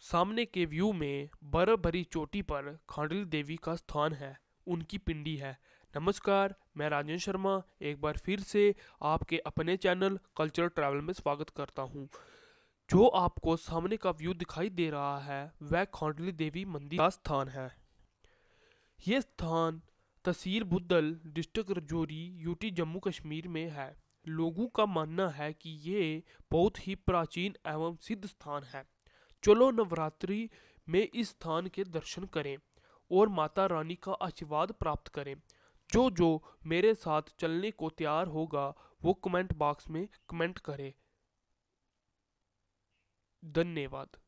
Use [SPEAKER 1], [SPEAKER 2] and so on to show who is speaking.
[SPEAKER 1] सामने के व्यू में बर्फ भरी चोटी पर खांडली देवी का स्थान है उनकी पिंडी है नमस्कार मैं राजन शर्मा एक बार फिर से आपके अपने चैनल कल्चरल ट्रैवल में स्वागत करता हूँ जो आपको सामने का व्यू दिखाई दे रहा है वह खांडली देवी मंदिर का स्थान है ये स्थान तसीर बुद्दल डिस्ट्रिक्ट रजौरी यूटी जम्मू कश्मीर में है लोगों का मानना है कि ये बहुत ही प्राचीन एवं सिद्ध स्थान है चलो नवरात्रि में इस स्थान के दर्शन करें और माता रानी का आशीर्वाद प्राप्त करें जो जो मेरे साथ चलने को तैयार होगा वो कमेंट बॉक्स में कमेंट करें धन्यवाद